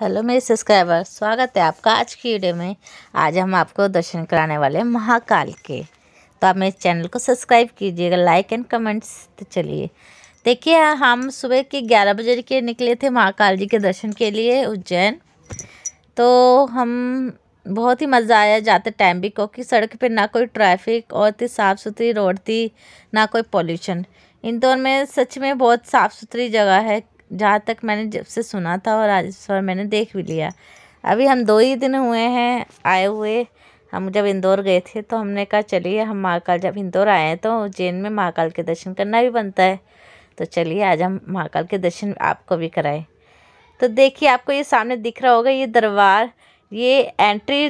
hello मेरे subscriber स्वागत है आपका आज की वीडियो में आज हम आपको दर्शन कराने वाले महाकाल के तो आप मेरे चैनल को सब्सक्राइब कीजिएगा लाइक एंड कमेंट्स तो चलिए देखिए हम सुबह के 11 बजे के निकले थे महाकाल जी के दर्शन के लिए उज्जैन तो हम बहुत ही मज़ा आया जाते टाइम भी क्योंकि सड़क पर ना कोई ट्रैफिक और थी साफ़ सुथरी रोड थी ना कोई पॉल्यूशन इंदौर में सच में बहुत साफ़ सुथरी जगह है जहाँ तक मैंने जब से सुना था और आज और मैंने देख भी लिया अभी हम दो ही दिन हुए हैं आए हुए हम जब इंदौर गए थे तो हमने कहा चलिए हम महाकाल जब इंदौर आए हैं तो उज्जैन में महाकाल के दर्शन करना भी बनता है तो चलिए आज हम महाकाल के दर्शन आपको भी कराएं तो देखिए आपको ये सामने दिख रहा होगा ये दरबार ये एंट्री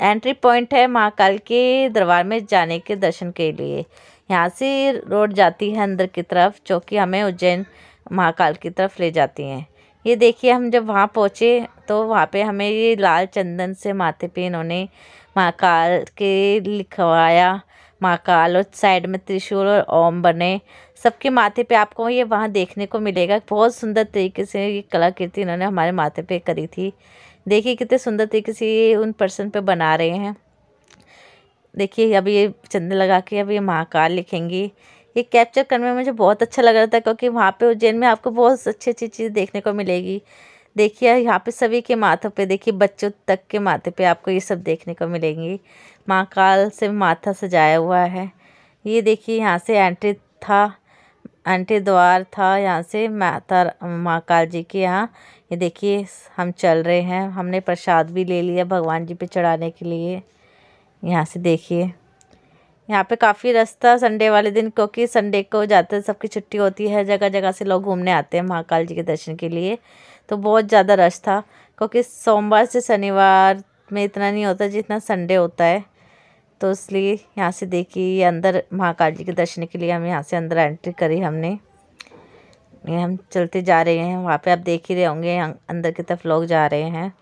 एंट्री पॉइंट है महाकाल के दरबार में जाने के दर्शन के लिए यहाँ से रोड जाती है अंदर की तरफ जो कि हमें उज्जैन महाकाल की तरफ ले जाती हैं ये देखिए हम जब वहाँ पहुँचे तो वहाँ पे हमें ये लाल चंदन से माथे पे इन्होंने महाकाल के लिखवाया महाकाल और साइड में त्रिशूल और ओम बने सबके माथे पे आपको ये वहाँ देखने को मिलेगा बहुत सुंदर तरीके से ये कलाकृति इन्होंने हमारे माथे पे करी थी देखिए कितने सुंदर तरीके से ये उन पर्सन पे बना रहे हैं देखिए अब ये चंदन लगा के अब ये महाकाल लिखेंगी ये कैप्चर करने में मुझे बहुत अच्छा लग रहा था क्योंकि वहाँ पे उज्जैन में आपको बहुत अच्छी अच्छी चीज़ देखने को मिलेगी देखिए यहाँ पे सभी के माथों पे देखिए बच्चों तक के माथे पे आपको ये सब देखने को मिलेंगी महाकाल से माथा सजाया हुआ है ये देखिए यहाँ से एंट्री था एंट्री द्वार था यहाँ से माता महाकाल जी के यहाँ ये देखिए हम चल रहे हैं हमने प्रसाद भी ले लिया भगवान जी पर चढ़ाने के लिए यहाँ से देखिए यहाँ पे काफ़ी रास्ता संडे वाले दिन क्योंकि संडे को जाते सबकी छुट्टी होती है जगह जगह से लोग घूमने आते हैं महाकाल जी के दर्शन के लिए तो बहुत ज़्यादा रश था क्योंकि सोमवार से शनिवार में इतना नहीं होता जितना संडे होता है तो इसलिए यहाँ से देखिए ये अंदर महाकाल जी के दर्शन के लिए हम यहाँ से अंदर एंट्री करी हमने ये हम चलते जा रहे हैं वहाँ पे आप देख ही रहे होंगे अंदर की तरफ लोग जा रहे हैं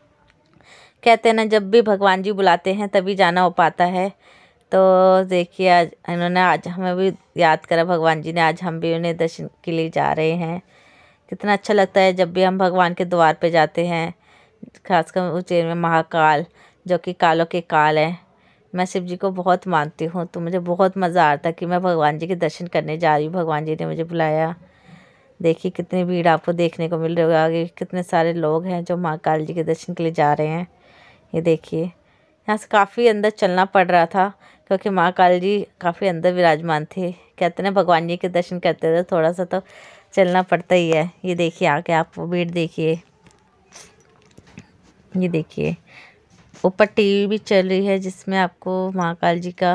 कहते हैं ना जब भी भगवान जी बुलाते हैं तभी जाना हो पाता है तो देखिए आज इन्होंने आज हमें भी याद करा भगवान जी ने आज हम भी उन्हें दर्शन के लिए जा रहे हैं कितना अच्छा लगता है जब भी हम भगवान के द्वार पे जाते हैं खासकर उज्जैन में महाकाल जो कि कालों के काल हैं मैं शिव जी को बहुत मानती हूँ तो मुझे बहुत मज़ा आता कि मैं भगवान जी के दर्शन करने जा रही हूँ भगवान जी ने मुझे बुलाया देखिए कितनी भीड़ आपको देखने को मिल रही है कितने सारे लोग हैं जो महाकाल जी के दर्शन के लिए जा रहे हैं ये देखिए यहाँ से काफ़ी अंदर चलना पड़ रहा था क्योंकि माँ काल जी काफ़ी अंदर विराजमान थे कहते हैं भगवान जी के दर्शन करते थे थोड़ा सा तो चलना पड़ता ही है ये देखिए आके आप भीड़ देखिए ये देखिए ऊपर टीवी भी चल रही है जिसमें आपको महाकाल जी का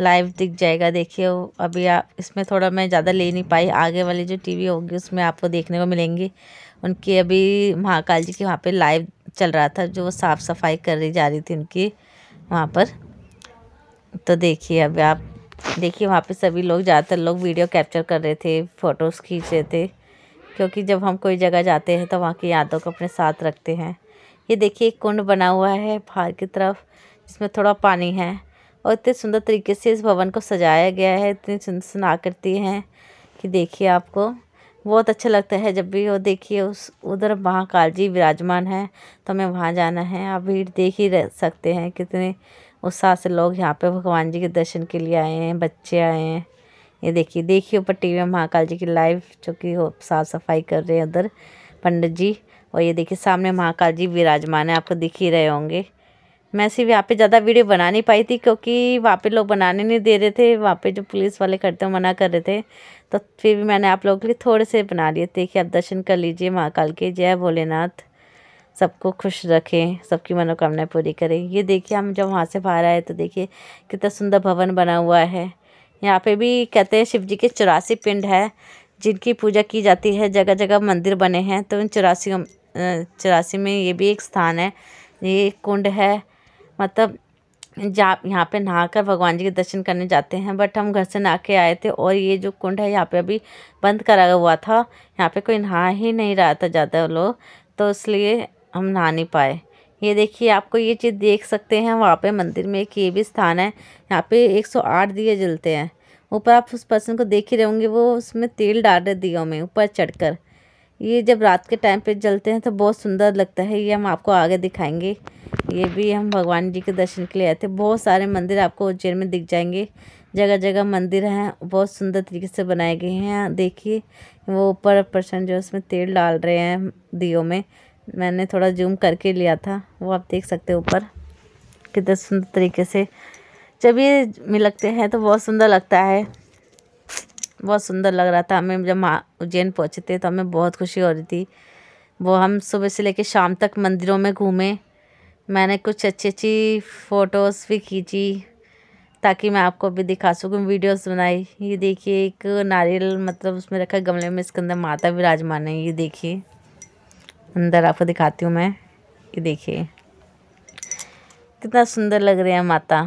लाइव दिख जाएगा देखिए अभी आप इसमें थोड़ा मैं ज़्यादा ले नहीं पाई आगे वाली जो टीवी होगी उसमें आपको देखने को मिलेंगी उनकी अभी महाकाल जी की वहाँ पे लाइव चल रहा था जो वो साफ़ सफाई कर रही जा रही थी उनकी वहाँ पर तो देखिए अभी आप देखिए वहाँ पे सभी लोग ज़्यादातर लोग वीडियो कैप्चर कर रहे थे फ़ोटोज़ खींच रहे थे क्योंकि जब हम कोई जगह जाते हैं तो वहाँ की यादों को अपने साथ रखते हैं ये देखिए एक कुंड बना हुआ है बाहर की तरफ इसमें थोड़ा पानी है और इतने सुंदर तरीके से इस भवन को सजाया गया है इतनी सुंदर करती हैं कि देखिए आपको बहुत अच्छा लगता है जब भी वो देखिए उस उधर महाकाल जी विराजमान है तो हमें वहाँ जाना है आप भीड़ देख ही रह सकते हैं कितने उत्साह से लोग यहाँ पे भगवान जी के दर्शन के लिए आए हैं बच्चे आए हैं ये देखिए देखिए ऊपर वी में महाकाल जी की लाइव जो कि साफ सफाई कर रहे हैं उधर पंडित जी और ये देखिए सामने महाकाल जी विराजमान है आपको दिख ही रहे होंगे मैं सिर्फ यहाँ पे ज़्यादा वीडियो बना नहीं पाई थी क्योंकि वहाँ पे लोग बनाने नहीं दे रहे थे वहाँ पे जो पुलिस वाले करते हैं मना कर रहे थे तो फिर भी मैंने आप लोगों के लिए थोड़े से बना लिए थे कि आप दर्शन कर लीजिए महाकाल के जय भोलेनाथ सबको खुश रखें सबकी मनोकामनाएं पूरी करें ये देखिए हम जब वहाँ से बाहर आए तो देखिए कितना सुंदर भवन बना हुआ है यहाँ पे भी कहते हैं शिव जी के चौरासी पिंड है जिनकी पूजा की जाती है जगह जगह मंदिर बने हैं तो उन चौरासी चौरासी में ये भी एक स्थान है ये कुंड है मतलब जा यहाँ पे नहाकर भगवान जी के दर्शन करने जाते हैं बट हम घर से नहा के आए थे और ये जो कुंड है यहाँ पे अभी बंद करा हुआ था यहाँ पे कोई नहा ही नहीं रहा था ज़्यादा लोग तो इसलिए हम नहा नहीं पाए ये देखिए आपको ये चीज़ देख सकते हैं वहाँ पे मंदिर में एक ये भी स्थान है यहाँ पे 108 दिए जलते हैं ऊपर आप उस पर्सन को देख ही रहोगे वो उसमें तेल डाल रहे दियो में ऊपर चढ़कर ये जब रात के टाइम पे जलते हैं तो बहुत सुंदर लगता है ये हम आपको आगे दिखाएंगे ये भी हम भगवान जी के दर्शन के लिए आए थे बहुत सारे मंदिर आपको उज्जैन में दिख जाएंगे जगह जगह मंदिर हैं बहुत सुंदर तरीके से बनाए गए हैं देखिए वो ऊपर पर्सन जो उसमें तेल डाल रहे हैं दियो में मैंने थोड़ा जूम करके लिया था वो आप देख सकते हैं ऊपर कितने सुंदर तरीके से जब ये मिलकते हैं तो बहुत सुंदर लगता है बहुत सुंदर लग रहा था हमें जब उज्जैन पहुँचे थे तो हमें बहुत खुशी हो रही थी वो हम सुबह से लेकर शाम तक मंदिरों में घूमे मैंने कुछ अच्छी अच्छी फ़ोटोज़ भी खींची ताकि मैं आपको भी दिखा सकूँ वीडियोस बनाई ये देखिए एक नारियल मतलब उसमें रखा गमले में इसके अंदर माता विराजमान है ये देखिए अंदर आपको दिखाती हूँ मैं ये देखिए कितना सुंदर लग रहे हैं माता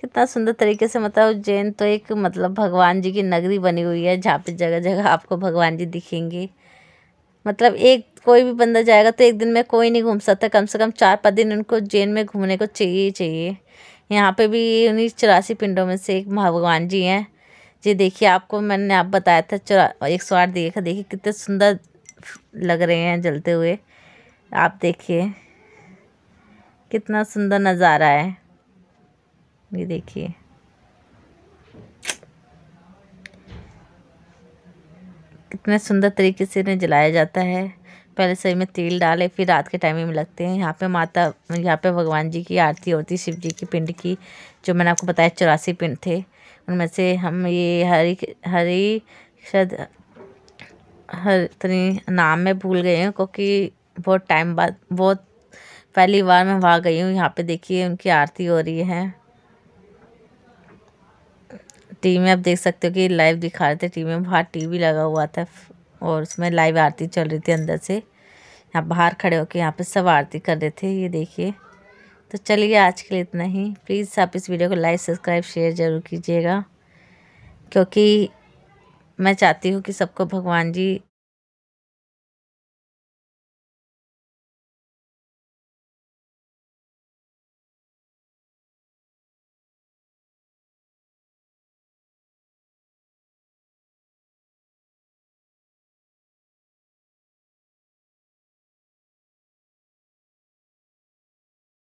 कितना सुंदर तरीके से मतलब उज्जैन तो एक मतलब भगवान जी की नगरी बनी हुई है जहाँ पे जगह जगह आपको भगवान जी दिखेंगे मतलब एक कोई भी बंदा जाएगा तो एक दिन में कोई नहीं घूम सकता कम से कम चार पाँच दिन उनको उज्जैन में घूमने को चाहिए ही चाहिए यहाँ पे भी उन्हीं चौरासी पिंडों में से एक भगवान जी हैं जी देखिए आपको मैंने आप बताया था चौरा एक सौ आठ देखा देखिए कितने सुंदर लग रहे हैं जलते हुए आप देखिए कितना सुंदर नज़ारा है ये देखिए कितने सुंदर तरीके से इन्हें जलाया जाता है पहले सही में तेल डाले फिर रात के टाइम में लगते हैं यहाँ पे माता यहाँ पे भगवान जी की आरती होती शिव जी की पिंड की जो मैंने आपको बताया चौरासी पिंड थे उनमें से हम ये हरी हरी श्रद्धा हर इतनी नाम में भूल गई हूँ क्योंकि बहुत टाइम बाद बहुत पहली बार मैं वहाँ गई हूँ यहाँ पे देखिए उनकी आरती हो रही है टी में आप देख सकते हो कि लाइव दिखा रहे थे टी में बाहर टीवी लगा हुआ था और उसमें लाइव आरती चल रही थी अंदर से यहाँ बाहर खड़े होकर यहाँ पे सब आरती कर रहे थे ये देखिए तो चलिए आज के लिए इतना ही प्लीज़ आप इस वीडियो को लाइक सब्सक्राइब शेयर ज़रूर कीजिएगा क्योंकि मैं चाहती हूँ कि सबको भगवान जी